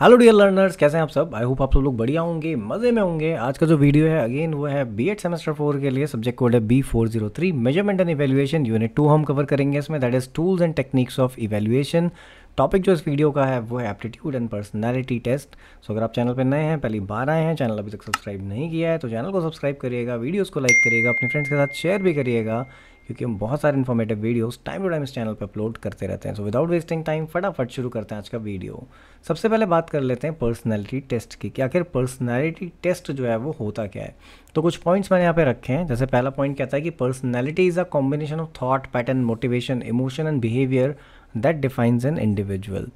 Hello dear learners कैसे हैं आप सब आई होप आप सब लोग बढ़िया होंगे मज़े में होंगे आज का जो वीडियो है अगेन वो है बी एड सेमेस्टर फोर के लिए सब्जेक्ट कोड है B four zero three measurement and evaluation unit two हम कवर करेंगे इसमें that is tools and techniques of evaluation topic जो इस वीडियो का है वो है aptitude and personality test so अगर आप चैनल पर नए हैं पहली बार आए हैं चैनल अभी तक सब्सक्राइब नहीं किया है तो चैनल को सब्सक्राइब करिएगा वीडियोज़ को लाइक करिएगा अपने फ्रेंड्स के साथ शेयर भी करिएगा क्योंकि हम बहुत सारे informative videos time to time इस चैनल पर अपलोड करते रहते हैं सो विदाउट वेस्टिंग टाइम फटाफट शुरू करते हैं आज का वीडियो सबसे पहले बात कर लेते हैं पर्सनैलिटी टेस्ट की कि आखिर पर्सनैलिटी टेस्ट जो है वो होता क्या है तो कुछ पॉइंट्स मैंने यहाँ पे रखे हैं जैसे पहला पॉइंट कहता है कि personality is a combination of thought pattern motivation emotion and behaviour that defines an individual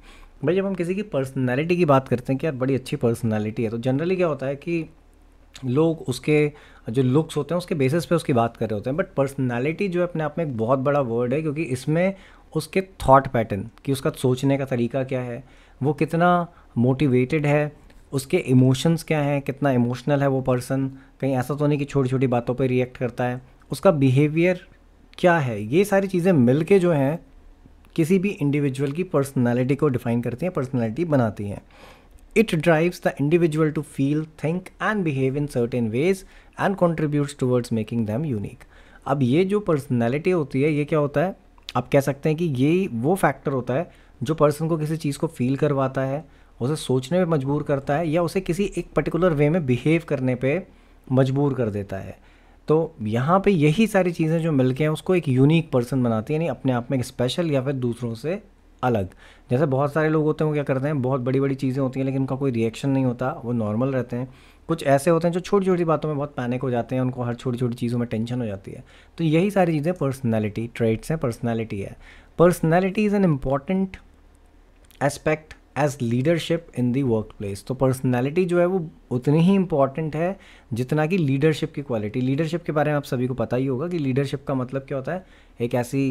भाई जब हम किसी की पर्सनैलिटी की बात करते हैं कि यार बड़ी अच्छी पर्सनैलिटी है तो जनरली क्या होता है कि लोग उसके जो लुक्स होते हैं उसके बेसिस पे उसकी बात कर रहे होते हैं बट पर्सनालिटी जो है अपने आप में एक बहुत बड़ा वर्ड है क्योंकि इसमें उसके थॉट पैटर्न कि उसका सोचने का तरीका क्या है वो कितना मोटिवेटेड है उसके इमोशंस क्या हैं कितना इमोशनल है वो पर्सन कहीं ऐसा तो नहीं कि छोटी छोटी बातों पर रिएक्ट करता है उसका बिहेवियर क्या है ये सारी चीज़ें मिल जो हैं किसी भी इंडिविजुअल की पर्सनैलिटी को डिफ़ाइन करती हैं पर्सनैलिटी बनाती हैं It drives the individual to feel, think and behave in certain ways and contributes towards making them unique. अब ये जो पर्सनैलिटी होती है ये क्या होता है आप कह सकते हैं कि ये वो फैक्टर होता है जो पर्सन को किसी चीज़ को फील करवाता है उसे सोचने पर मजबूर करता है या उसे किसी एक पर्टिकुलर वे में बिहेव करने पर मजबूर कर देता है तो यहाँ पे यही सारी चीज़ें जो मिलके हैं उसको एक यूनिक पर्सन बनाती है यानी अपने आप में एक स्पेशल या फिर दूसरों से अलग जैसे बहुत सारे लोग होते हैं वो क्या करते हैं बहुत बड़ी बड़ी चीज़ें होती हैं लेकिन उनका कोई रिएक्शन नहीं होता वो नॉर्मल रहते हैं कुछ ऐसे होते हैं जो छोटी छोटी बातों में बहुत पैनिक हो जाते हैं उनको हर छोटी छोटी चीज़ों में टेंशन हो जाती है तो यही सारी चीज़ें पर्सनैलिटी ट्रेड्स हैं पर्सनैलिटी है personality is an important aspect as leadership in the workplace तो पर्सनैलिटी जो है वो उतनी ही इम्पॉर्टेंट है जितना कि लीडरशिप की क्वालिटी लीडरशिप के बारे में आप सभी को पता ही होगा कि लीडरशिप का मतलब क्या होता है एक ऐसी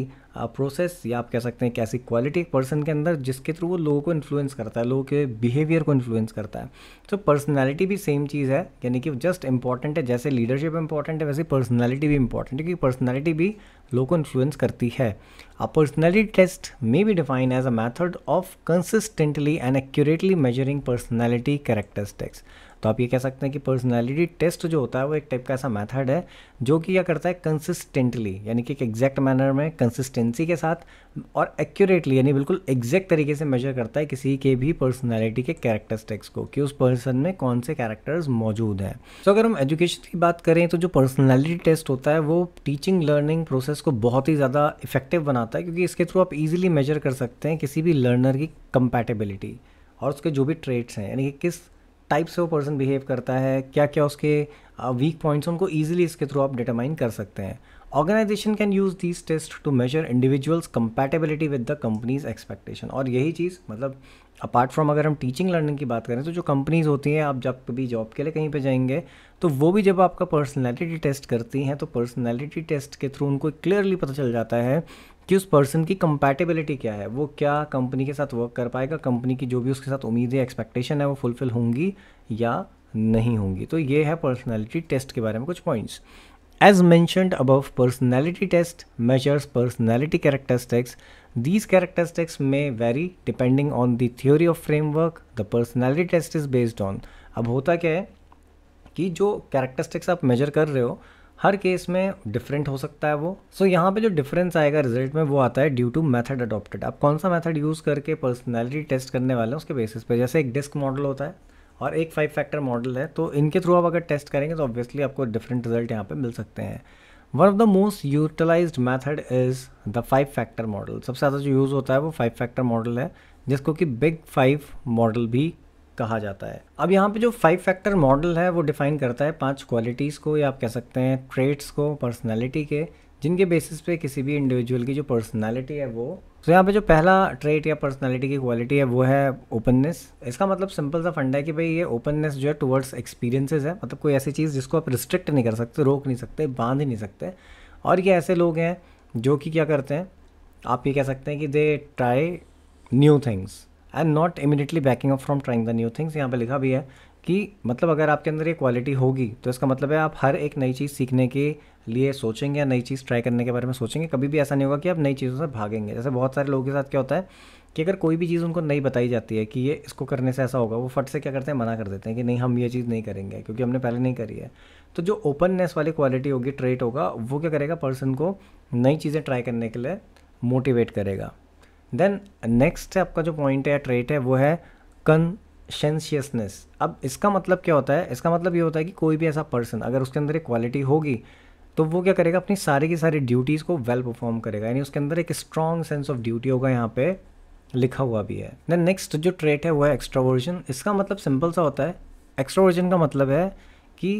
प्रोसेस या आप कह सकते हैं एक ऐसी क्वालिटी एक पर्सन के अंदर जिसके थ्रू वो लोगों को इन्फ्लुएंस करता है लोगों के बिहेवियर को इन्फ्लुएंस करता है तो पर्सनैलिटी भी सेम चीज़ है यानी कि जस्ट इंपॉर्टेंट है जैसे लीडरशिप इंपॉर्टेंट है वैसे पर्सनैलिटी भी इंपॉर्टेंट है क्योंकि पर्सनैलिटी भी लोगों को इन्फ्लुएंस करती है a personality test may be define as a method of consistently and accurately measuring personality characteristics तो आप ये कह सकते हैं कि पर्सनैलिटी टेस्ट जो होता है वो एक टाइप का ऐसा मैथड है जो कि क्या करता है कंसिस्टेंटली यानी कि एक एग्जैक्ट मैनर में कंसिस्टेंसी के साथ और एक्यूरेटली यानी बिल्कुल एग्जैक्ट तरीके से मेजर करता है किसी के भी पर्सनैलिटी के कैरेक्टरिस्टिक्स को कि उस पर्सन में कौन से कैरेक्टर्स मौजूद हैं सो so, अगर हम एजुकेशन की बात करें तो जो पर्सनैलिटी टेस्ट होता है वो टीचिंग लर्निंग प्रोसेस को बहुत ही ज़्यादा इफेक्टिव बनाता है क्योंकि इसके थ्रू आप ईजिली मेजर कर सकते हैं किसी भी लर्नर की कंपैटिबिलिटी और उसके जो भी ट्रेट्स हैं यानी कि किस टाइप से वो पर्सन बिहेव करता है क्या क्या उसके वीक uh, पॉइंट्स उनको ईजिली इसके थ्रू आप डिटरमाइन कर सकते हैं organisation can use these test to measure individual's compatibility with the company's expectation और यही चीज़ मतलब अपार्ट फ्रॉम अगर हम टीचिंग लर्निंग की बात करें तो जो कंपनीज होती हैं आप जब भी जॉब के लिए कहीं पे जाएंगे तो वो भी जब आपका पर्सनैलिटी टेस्ट करती हैं तो पर्सनैलिटी टेस्ट के थ्रू उनको क्लियरली पता चल जाता है कि उस पर्सन की कंपैटिबिलिटी क्या है वो क्या कंपनी के साथ वर्क कर पाएगा कंपनी की जो भी उसके साथ उम्मीद या एक्सपेक्टेशन है वो फुलफिल होंगी या नहीं होंगी तो ये है पर्सनैलिटी टेस्ट के बारे में कुछ points as mentioned above personality test measures personality characteristics these characteristics may vary depending on the theory of framework the personality test is based on अब होता क्या है कि जो कैरेक्टरिस्टिक्स आप मेजर कर रहे हो हर केस में डिफरेंट हो सकता है वो सो so, यहाँ पे जो डिफरेंस आएगा रिजल्ट में वो आता है ड्यू टू मेथड अडॉप्टेड आप कौन सा मेथड यूज़ करके पर्सनैलिटी टेस्ट करने वाले हैं उसके बेसिस पे जैसे एक डिस्क मॉडल होता है और एक फाइव फैक्टर मॉडल है तो इनके थ्रू आप अगर टेस्ट करेंगे तो ऑब्वियसली आपको डिफरेंट रिजल्ट यहाँ पर मिल सकते हैं one of the most utilise method is the five factor model सबसे ज़्यादा जो यूज़ होता है वो फाइव फैक्टर मॉडल है जिसको कि बिग फाइव मॉडल भी कहा जाता है अब यहाँ पे जो फाइव फैक्टर मॉडल है वो डिफाइन करता है पांच क्वालिटीज़ को या आप कह सकते हैं ट्रेट्स को पर्सनैलिटी के जिनके बेसिस पे किसी भी इंडिविजुअल की जो पर्सनैलिटी है वो तो यहाँ पे जो पहला ट्रेट या पर्सनैलिटी की क्वालिटी है वो है ओपननेस इसका मतलब सिंपल सा फंडा है कि भाई ये ओपननेस जो है टुवर्ड्स एक्सपीरियंसेस है मतलब कोई ऐसी चीज़ जिसको आप रिस्ट्रिक्ट नहीं कर सकते रोक नहीं सकते बांध ही नहीं सकते और ये ऐसे लोग हैं जो कि क्या करते हैं आप ये कह सकते हैं कि they try new things I am not immediately backing up from trying the new things यहाँ पे लिखा भी है कि मतलब अगर आपके अंदर ये क्वालिटी होगी तो इसका मतलब है आप हर एक नई चीज़ सीखने के लिए सोचेंगे या नई चीज़ ट्राई करने के बारे में सोचेंगे कभी भी ऐसा नहीं होगा कि आप नई चीज़ों से भागेंगे जैसे बहुत सारे लोगों के साथ क्या होता है कि अगर कोई भी चीज़ उनको नहीं बताई जाती है कि ये इसको करने से ऐसा होगा वो फट से क्या करते हैं मना कर देते हैं कि नहीं हम ये चीज़ नहीं करेंगे क्योंकि हमने पहले नहीं करी है तो जो ओपननेस वाली क्वालिटी होगी ट्रेट होगा वो क्या करेगा पर्सन को नई चीज़ें ट्राई करने के लिए मोटिवेट करेगा देन नेक्स्ट आपका जो पॉइंट है ट्रेट है वो है कंशेंशियसनेस अब इसका मतलब क्या होता है इसका मतलब ये होता है कि कोई भी ऐसा पर्सन अगर उसके अंदर एक क्वालिटी होगी तो वो क्या करेगा अपनी सारी की सारी ड्यूटीज़ को वेल परफॉर्म करेगा यानी उसके अंदर एक स्ट्रॉन्ग सेंस ऑफ ड्यूटी होगा यहाँ पे लिखा हुआ भी है देन नेक्स्ट जो ट्रेट है वो है एक्स्ट्रावर्जन इसका मतलब सिंपल सा होता है एक्स्ट्रावर्जन का मतलब है कि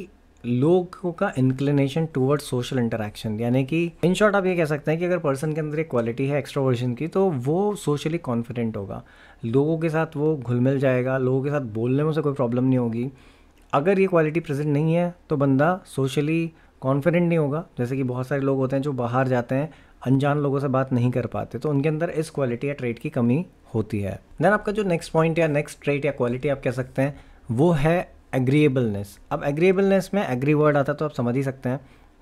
लोगों का इंक्लिनेशन टूवर्ड सोशल इंटरेक्शन यानी कि इन शॉर्ट आप ये कह सकते हैं कि अगर पर्सन के अंदर एक क्वालिटी है एक्स्ट्रोवर्जन की तो वो सोशली कॉन्फिडेंट होगा लोगों के साथ वो घुल मिल जाएगा लोगों के साथ बोलने में उसे कोई प्रॉब्लम नहीं होगी अगर ये क्वालिटी प्रेजेंट नहीं है तो बंदा सोशली कॉन्फिडेंट नहीं होगा जैसे कि बहुत सारे लोग होते हैं जो बाहर जाते हैं अनजान लोगों से बात नहीं कर पाते तो उनके अंदर इस क्वालिटी या ट्रेड की कमी होती है देन आपका जो नेक्स्ट पॉइंट या नेक्स्ट ट्रेड या क्वालिटी आप कह सकते हैं वो है एग्रीएबलनेस अब एग्रीएबलनेस में एग्री वर्ड आता है तो आप समझ ही सकते हैं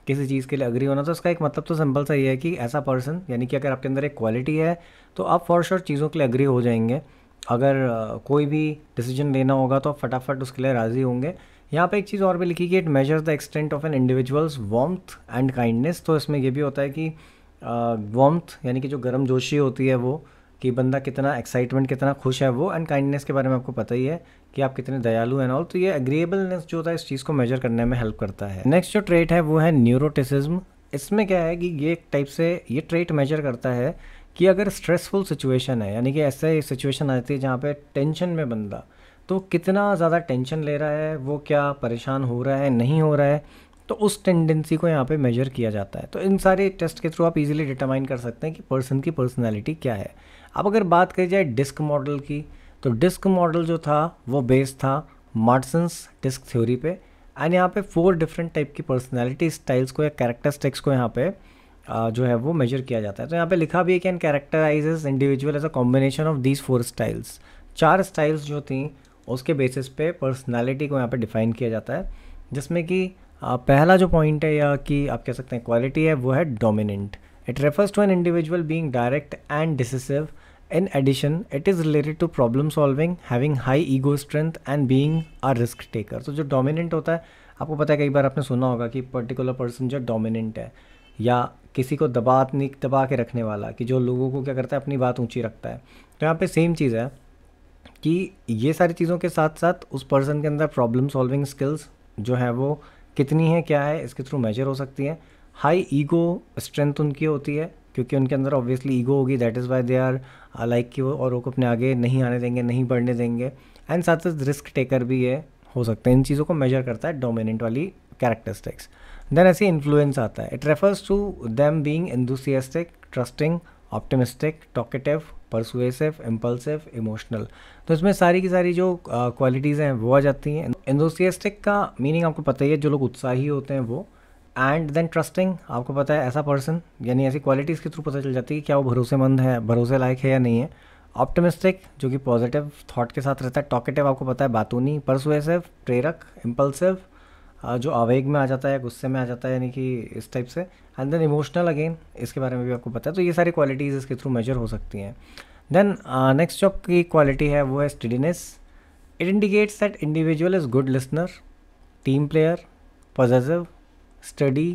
किसी चीज़ के लिए अग्री होना तो उसका एक मतलब तो सिंपल सा ये है कि ऐसा पर्सन यानी कि अगर आपके अंदर एक क्वालिटी है तो आप फॉर श्योर चीज़ों के लिए अग्री हो जाएंगे अगर कोई भी डिसीजन लेना होगा तो आप फटाफट उसके लिए राज़ी होंगे यहाँ पे एक चीज़ और भी लिखी कि it measures the extent of an individual's warmth and kindness तो इसमें यह भी होता है कि वॉम्थ यानी कि जो गर्म जोशी होती है वो कि बंदा कितना एक्साइटमेंट कितना खुश है वो एंड काइंडनेस के बारे में आपको पता ही है कि आप कितने दयालु हैं ऑल तो ये एग्रीएबलनेस जो होता है इस चीज़ को मेजर करने में हेल्प करता है नेक्स्ट जो ट्रेट है वो है न्यूरोटिसिज्म इसमें क्या है कि ये एक टाइप से ये ट्रेट मेजर करता है कि अगर स्ट्रेसफुल सिचुएशन है यानी कि ऐसे सिचुएशन आ जाती है जहाँ पे टेंशन में बंदा तो कितना ज़्यादा टेंशन ले रहा है वो क्या परेशान हो रहा है नहीं हो रहा है तो उस टेंडेंसी को यहाँ पे मेजर किया जाता है तो इन सारे टेस्ट के थ्रू आप इजीली डिटरमाइन कर सकते हैं कि पर्सन की पर्सनालिटी क्या है अब अगर बात करी जाए डिस्क मॉडल की तो डिस्क मॉडल जो था वो बेस्ड था मार्टसन्स डिस्क थ्योरी पे एंड यहाँ पे फोर डिफरेंट टाइप की पर्सनैलिटी स्टाइल्स को या कैरेक्टरिस्टिक्स को यहाँ पे जो है वो मेजर किया जाता है तो यहाँ पे लिखा भी है can characterise individual as a combination of these four styles चार स्टाइल्स जो थी उसके बेसिस पे पर्सनैलिटी को यहाँ पे डिफाइन किया जाता है जिसमें कि पहला जो पॉइंट है या कि आप कह सकते हैं क्वालिटी है वो है dominant it refers to an individual being direct and decisive In addition, it is related to problem solving, having high ego strength and being a risk taker. तो so, जो dominant होता है आपको पता है कई बार आपने सुना होगा कि पर्टिकुलर पर्सन जो डोमिनेंट है या किसी को दबा दबा के रखने वाला कि जो लोगों को क्या करता है अपनी बात ऊंची रखता है तो यहाँ पे सेम चीज़ है कि ये सारी चीज़ों के साथ साथ उस पर्सन के अंदर प्रॉब्लम सॉल्विंग स्किल्स जो है वो कितनी है क्या है इसके थ्रू मेजर हो सकती है हाई ईगो स्ट्रेंथ उनकी होती है क्योंकि उनके अंदर ऑब्वियसली ईगो होगी that is why they are like कि वो और को अपने आगे नहीं आने देंगे नहीं बढ़ने देंगे एंड साथ साथ रिस्क टेकर भी है हो सकते हैं इन चीज़ों को मेजर करता है डोमिनेंट वाली कैरेक्टरिस्टिक्स देन ऐसे इन्फ्लुएंस आता है it refers to them being enthusiastic trusting optimistic talkative persuasive impulsive emotional तो इसमें सारी की सारी जो क्वालिटीज़ uh, हैं वो आ जाती हैं एंथुसियास्टिक का मीनिंग आपको पता ही है जो लोग उत्साही होते हैं वो एंड देन ट्रस्टिंग आपको पता है ऐसा पर्सन यानी ऐसी क्वालिटीज़ के थ्रू पता चल जाती है कि क्या वो भरोसेमंद है भरोसे लायक है या नहीं है ऑप्टमिस्टिक जो कि पॉजिटिव थॉट के साथ रहता है टॉकेटिव आपको पता है बातूनी परसुएसिव प्रेरक इम्पल्सिव जो आवेग में आ जाता है गुस्से में आ जाता है यानी कि इस टाइप से एंड देन इमोशनल अगेन इसके बारे में भी आपको पता है तो ये सारी क्वालिटीज़ इसके थ्रू मेजर हो सकती हैं देन नेक्स्ट जॉब की क्वालिटी है वो है steadiness it indicates that individual is good listener team player positive steady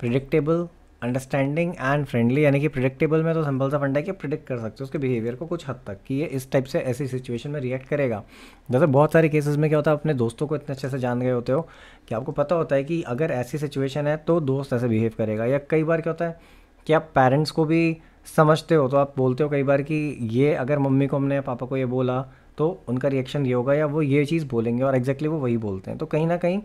predictable understanding and friendly यानी कि प्रिडिक्टेबल में तो सिंपल सा फंडा है कि प्रिडिक्ट कर सकते हो उसके बिहेवियर को कुछ हद तक कि ये इस टाइप से ऐसी सिचुएशन में रिएक्ट करेगा जैसे बहुत सारे केसेस में क्या होता है अपने दोस्तों को इतने अच्छे से जान गए होते हो कि आपको पता होता है कि अगर ऐसी सिचुएशन है तो दोस्त ऐसे बिहेव करेगा या कई बार क्या होता है कि आप पेरेंट्स को भी समझते हो तो आप बोलते हो कई बार कि ये अगर मम्मी को हमने पापा को ये बोला तो उनका रिएक्शन ये होगा या वो ये चीज़ बोलेंगे और एग्जैक्टली exactly वो वही बोलते हैं तो कहीं ना कहीं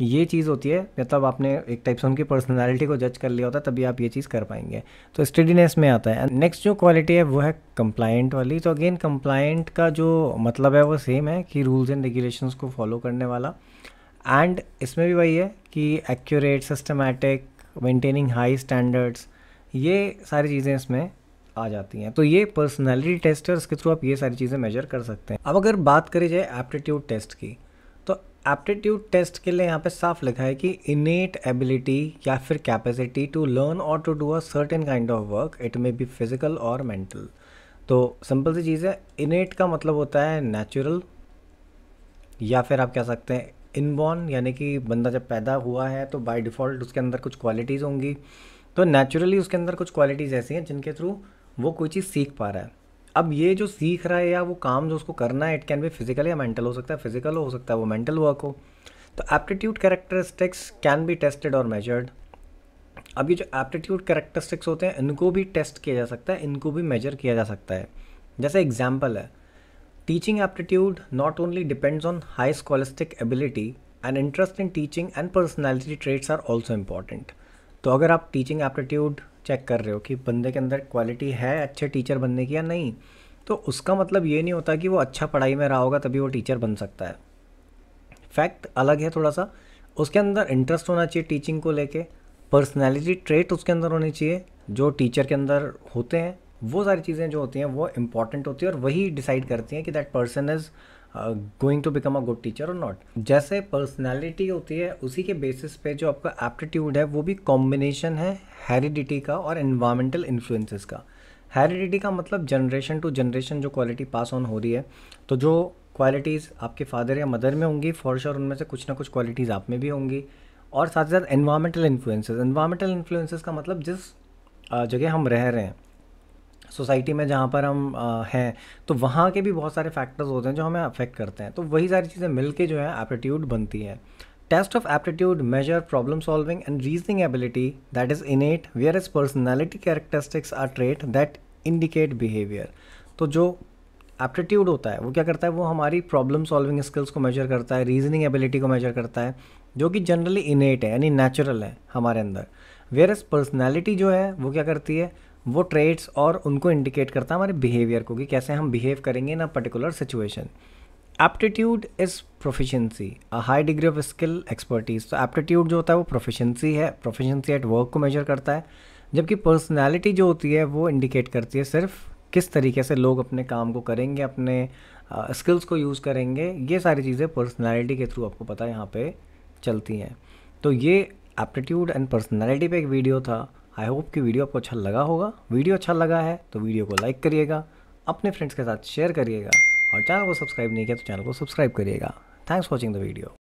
ये चीज़ होती है मतलब आपने एक टाइप से उनकी पर्सनैलिटी को जज कर लिया होता है तभी आप ये चीज़ कर पाएंगे तो स्टडीनेस में आता है नेक्स्ट जो क्वालिटी है वो है कंप्लाइंट वाली तो अगेन कंप्लाइंट का जो मतलब है वो सेम है कि रूल्स एंड रेगुलेशंस को फॉलो करने वाला एंड इसमें भी वही है कि accurate systematic maintaining high standards ये सारी चीज़ें इसमें आ जाती हैं तो ये पर्सनैलिटी टेस्ट है उसके थ्रू आप ये सारी चीज़ें मेजर कर सकते हैं अब अगर बात करी जाए एप्टीट्यूड टेस्ट की एप्टीट्यूड टेस्ट के लिए यहाँ पे साफ लिखा है कि इनेट एबिलिटी या फिर कैपेसिटी टू लर्न और to do a certain kind of work it may be physical और मेंटल तो सिंपल सी चीज़ है इनेट का मतलब होता है नेचुरल या फिर आप कह सकते हैं इनबॉर्न यानी कि बंदा जब पैदा हुआ है तो बाय डिफ़ॉल्ट उसके अंदर कुछ क्वालिटीज़ होंगी तो नेचुरली उसके अंदर कुछ क्वालिटीज़ ऐसी हैं जिनके थ्रू वो कोई चीज़ सीख पा रहा है अब ये जो सीख रहा है या वो काम जो उसको करना है इट कैन भी फिजिकल या मेंटल हो सकता है फिजिकल हो सकता है वो मेंटल वर्क हो तो aptitude characteristics can be tested और मेजर्ड अब ये जो एप्टीट्यूड कैरेक्टरिस्टिक्स होते हैं इनको भी टेस्ट किया जा सकता है इनको भी मेजर किया जा सकता है जैसे एग्जाम्पल है teaching aptitude not only depends on high scholastic ability and interest in teaching and personality traits are also important तो अगर आप टीचिंग एप्टीट्यूड चेक कर रहे हो कि बंदे के अंदर क्वालिटी है अच्छे टीचर बनने की या नहीं तो उसका मतलब ये नहीं होता कि वो अच्छा पढ़ाई में रहा होगा तभी वो टीचर बन सकता है फैक्ट अलग है थोड़ा सा उसके अंदर इंटरेस्ट होना चाहिए टीचिंग को लेके पर्सनैलिटी ट्रेट उसके अंदर होनी चाहिए जो टीचर के अंदर होते हैं वो सारी चीज़ें जो होती हैं वो इम्पॉर्टेंट होती है और वही डिसाइड करती हैं कि that person is going to become a good teacher और नॉट जैसे पर्सनैलिटी होती है उसी के बेसिस पे जो आपका एप्टीट्यूड है वो भी कॉम्बिनेशन है हेरिडिटी का और इन्वायरमेंटल इन्फ्लुएंसेस का हेरिडिटी का मतलब जनरेशन टू जनरेशन जो क्वालिटी पास ऑन हो रही है तो जो क्वालिटीज़ आपके फादर या मदर में होंगी फॉर श्योर उनमें से कुछ ना कुछ क्वालिटीज़ आप में भी होंगी और साथ ही साथ इन्वायरमेंटल इन्फ्लुएंसेस इन्वायरमेंटल इन्फ्लुएंसेस का मतलब जिस uh, जगह हम रह रहे हैं सोसाइटी में जहाँ पर हम हैं तो वहाँ के भी बहुत सारे फैक्टर्स होते हैं जो हमें अफेक्ट करते हैं तो वही सारी चीज़ें मिल के जो है एप्टीट्यूड बनती है test of aptitude measure problem solving and reasoning ability that is innate whereas personality characteristics are trait that indicate behaviour तो जो एप्टीट्यूड होता है वो क्या करता है वो हमारी प्रॉब्लम सॉल्विंग स्किल्स को मेजर करता है रीजनिंग एबिलिटी को मेजर करता है जो कि जनरली इनेट है यानी नेचुरल है हमारे अंदर वेयर एज पर्सनैलिटी जो है वो क्या करती है वो ट्रेड्स और उनको इंडिकेट करता है हमारे बिहेवियर को कि कैसे हम बिहेव करेंगे in a particular situation aptitude is proficiency a high degree of skill expertise तो एप्टीट्यूड जो होता है वो प्रोफिशेंसी है प्रोफिशेंसी एट वर्क को मेजर करता है जबकि पर्सनैलिटी जो होती है वो इंडिकेट करती है सिर्फ किस तरीके से लोग अपने काम को करेंगे अपने स्किल्स uh, को यूज़ करेंगे ये सारी चीज़ें पर्सनैलिटी के थ्रू आपको पता है यहाँ पे चलती हैं तो ये एप्टीट्यूड एंड पर्सनैलिटी पे एक वीडियो था आई होप कि वीडियो आपको अच्छा लगा होगा वीडियो अच्छा लगा है तो वीडियो को लाइक करिएगा अपने फ्रेंड्स के साथ शेयर करिएगा और चैनल को सब्सक्राइब नहीं किया तो चैनल को सब्सक्राइब करिएगा थैंक्स वॉचिंग द वीडियो